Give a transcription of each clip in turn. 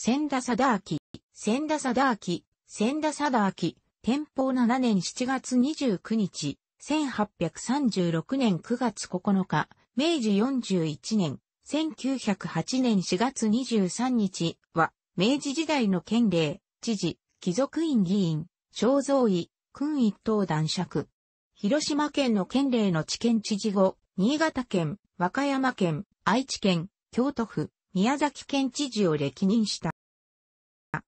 千田貞明、千田貞明、千田貞明、天保7年7月29日、1836年9月9日、明治41年、1908年4月23日は、明治時代の県令、知事、貴族院議員、肖像医、君一等男爵。広島県の県令の知県知事後、新潟県、和歌山県、愛知県、京都府、宮崎県知事を歴任した。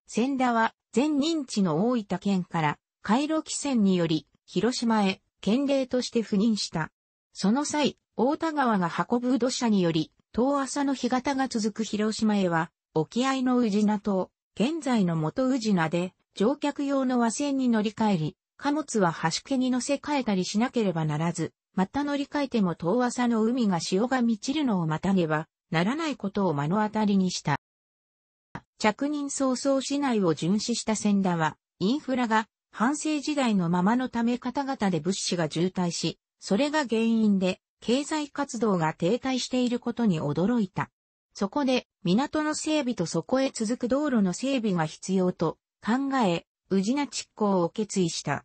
千田は前任地の大分県から回路汽船により広島へ県令として赴任した。その際、大田川が運ぶ土砂により、遠浅の干潟が続く広島へは、沖合の宇品島、現在の元宇品で、乗客用の和船に乗り換えり、貨物は端家に乗せ替えたりしなければならず、また乗り換えても遠浅の海が潮が満ちるのをまたげば、ならないことを目の当たりにした。着任早々市内を巡視した千田は、インフラが反省時代のままのため方々で物資が渋滞し、それが原因で経済活動が停滞していることに驚いた。そこで港の整備とそこへ続く道路の整備が必要と考え、宇品執行を決意した。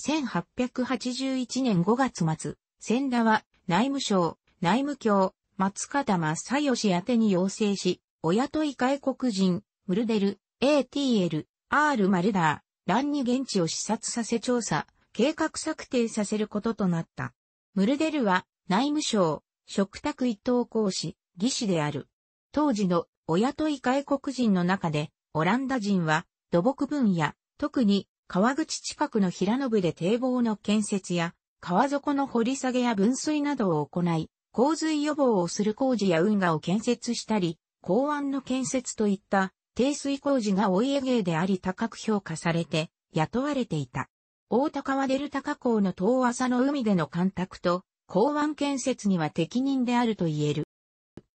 1881年5月末、千田は内務省、内務卿、松方正義宛に要請し、お雇い外国人、ムルデル、ATL、R マルダー、ランに現地を視察させ調査、計画策定させることとなった。ムルデルは内務省、食卓一等講師、技師である。当時のお雇い外国人の中で、オランダ人は土木分野、特に川口近くの平野部で堤防の建設や、川底の掘り下げや分水などを行い、洪水予防をする工事や運河を建設したり、港湾の建設といった低水工事がお家芸であり高く評価されて雇われていた。大高はデルタ河口の遠浅の海での干拓と港湾建設には適任であると言える。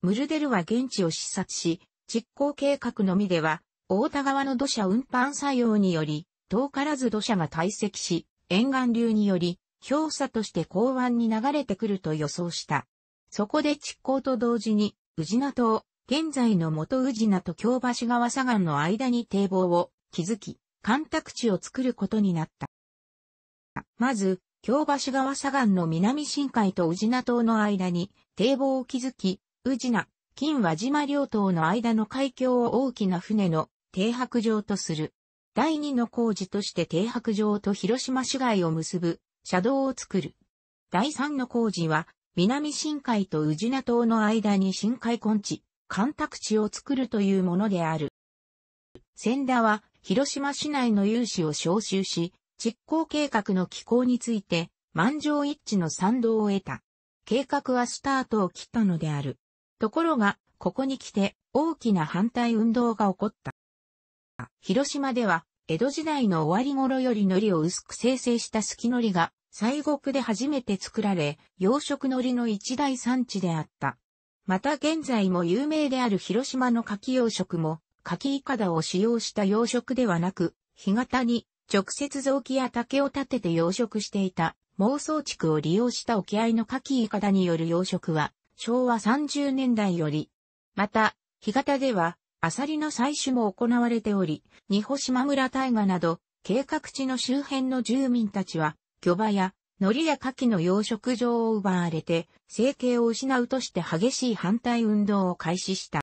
ムルデルは現地を視察し、実行計画のみでは、大田川の土砂運搬作用により、遠からず土砂が堆積し、沿岸流により、氷砂として港湾に流れてくると予想した。そこで築港と同時に、宇品島、現在の元宇品と京橋川左岸の間に堤防を築き、干拓地を作ることになった。まず、京橋川左岸の南深海と宇品島の間に堤防を築き、宇品、金和島両島の間の海峡を大きな船の停泊場とする。第二の工事として停泊場と広島市街を結ぶ車道を作る。第三の工事は南深海と宇品島の間に深海根地、干拓地を作るというものである。千田は、広島市内の有志を招集し、実行計画の機構について、満場一致の賛同を得た。計画はスタートを切ったのである。ところが、ここに来て大きな反対運動が起こった。広島では、江戸時代の終わり頃より海苔を薄く生成した隙き海苔が西国で初めて作られ、養殖海苔の一大産地であった。また現在も有名である広島の柿養殖も、柿いかだを使用した養殖ではなく、干潟に直接雑木や竹を立てて養殖していた妄想地区を利用した沖合の柿いかだによる養殖は昭和30年代より。また、干潟ではアサリの採取も行われており、二保島村大河など計画地の周辺の住民たちは魚場や海苔や牡蠣の養殖場を奪われて、生計を失うとして激しい反対運動を開始した。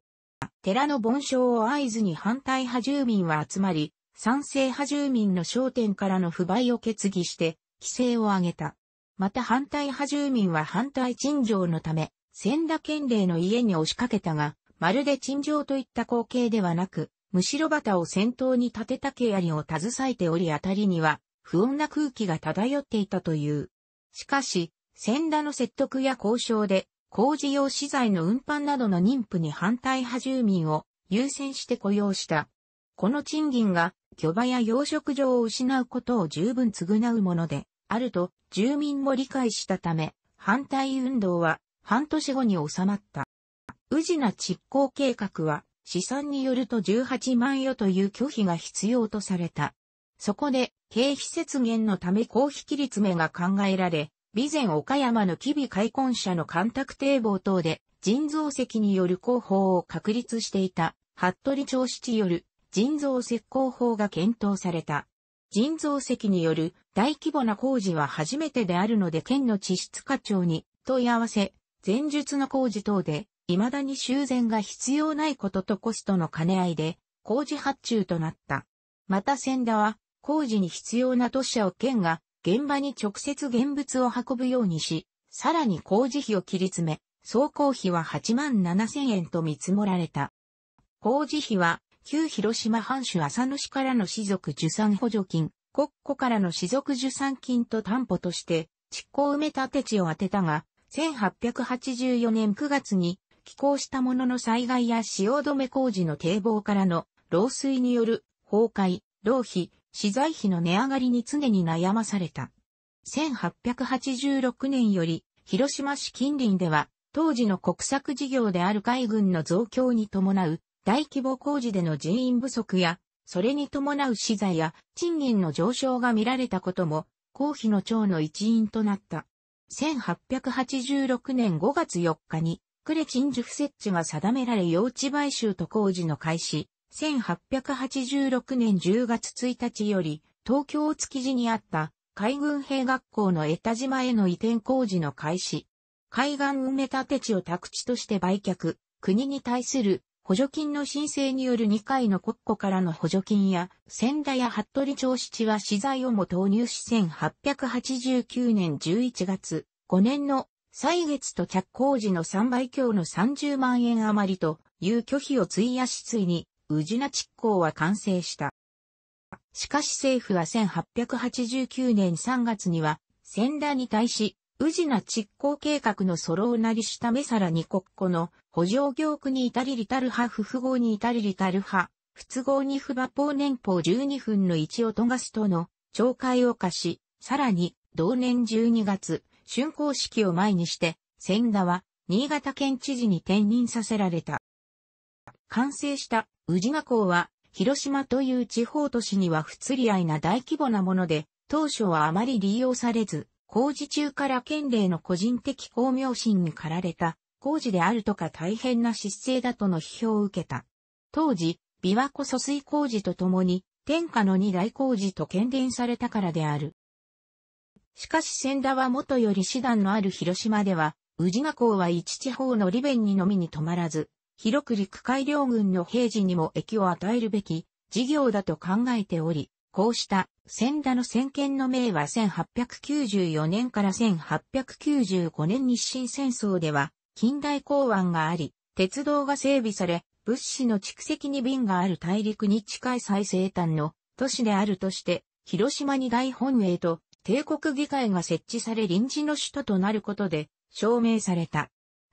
寺の盆鐘を合図に反対派住民は集まり、賛成派住民の商店からの不買を決議して、規制を上げた。また反対派住民は反対陳情のため、千田県令の家に押しかけたが、まるで陳情といった光景ではなく、むしろ旗を先頭に立てたけやりを携えておりあたりには、不穏な空気が漂っていたという。しかし、先田の説得や交渉で、工事用資材の運搬などの妊婦に反対派住民を優先して雇用した。この賃金が、巨場や養殖場を失うことを十分償うもので、あると住民も理解したため、反対運動は半年後に収まった。宇品執行計画は、試算によると18万余という拒否が必要とされた。そこで、経費節減のため公費切り詰めが考えられ、備前岡山の吉備開墾者の干拓堤防等で、人造石による工法を確立していた、服部長七よる人造石工法が検討された。人造石による大規模な工事は初めてであるので県の地質課長に問い合わせ、前述の工事等で未だに修繕が必要ないこととコストの兼ね合いで工事発注となった。また仙田は工事に必要な土砂を県が現場に直接現物を運ぶようにし、さらに工事費を切り詰め、総工費は8万7千円と見積もられた。工事費は、旧広島藩主浅野市からの士族受産補助金、国庫からの士族受産金と担保として、地庫埋め立て地を当てたが、1884年9月に、寄港したものの災害や潮止め工事の堤防からの漏水による崩壊、浪費、資材費の値上がりに常に悩まされた。1886年より、広島市近隣では、当時の国策事業である海軍の増強に伴う、大規模工事での人員不足や、それに伴う資材や賃金の上昇が見られたことも、公費の長の一因となった。1886年5月4日に、呉鎮守不設置が定められ用地買収と工事の開始、1886年10月1日より、東京築地にあった海軍兵学校の江田島への移転工事の開始。海岸埋め立て地を宅地として売却、国に対する補助金の申請による2回の国庫からの補助金や、仙田や服部町七は資材をも投入し1889年11月、5年の歳月と着工時の3倍強の30万円余りという拒否を費やしついに宇品地港は完成した。しかし政府は1889年3月には、仙田に対し、宇品地港計画のソロをなりしためさらに国庫の補助業区に至りリタル派、不符号に至りリタル派、不都合に不馬法年俸12分の1をとがすとの懲戒を課し、さらに、同年12月、竣工式を前にして、仙田は、新潟県知事に転任させられた。完成した宇治賀港は、広島という地方都市には不釣り合いな大規模なもので、当初はあまり利用されず、工事中から県令の個人的公明心に駆られた工事であるとか大変な失勢だとの批評を受けた。当時、琵琶湖疎水工事とともに、天下の二大工事と喧伝されたからである。しかし仙田は元より師団のある広島では、宇治賀港は一地方の利便にのみに止まらず、広く陸海両軍の平時にも益を与えるべき事業だと考えており、こうした千田の先見の明は1894年から1895年日清戦争では近代港湾があり、鉄道が整備され、物資の蓄積に便がある大陸に近い最西端の都市であるとして、広島に大本営と帝国議会が設置され臨時の首都となることで証明された。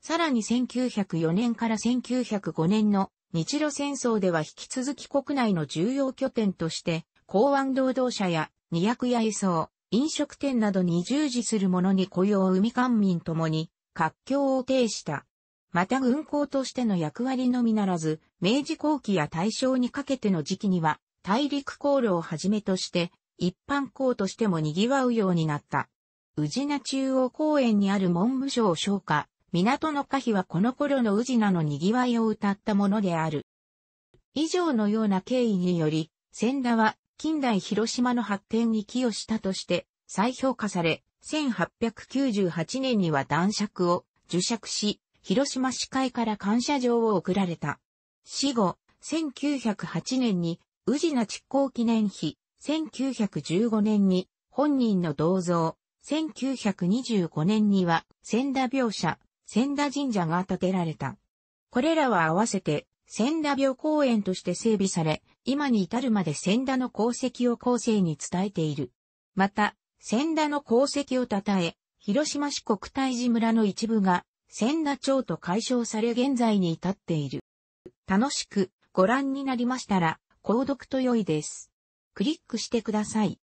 さらに1904年から1905年の日露戦争では引き続き国内の重要拠点として、港湾労働者や荷役や輸送、飲食店などに従事する者に雇用を生み官民ともに、活況を呈した。また軍港としての役割のみならず、明治後期や大正にかけての時期には、大陸航路をはじめとして、一般港としても賑わうようになった。宇品中央公園にある文部省商家、港の歌碑はこの頃の宇治名の賑わいを歌ったものである。以上のような経緯により、千田は近代広島の発展に寄与したとして再評価され、1898年には男爵を受爵し、広島市会から感謝状を贈られた。死後、1908年に宇治名執行記念碑、1915年に本人の銅像、1925年には千田描写、千田神社が建てられた。これらは合わせて、千田病公園として整備され、今に至るまで千田の功績を後世に伝えている。また、千田の功績を称え、広島市国体寺村の一部が、千田町と解消され現在に至っている。楽しくご覧になりましたら、購読と良いです。クリックしてください。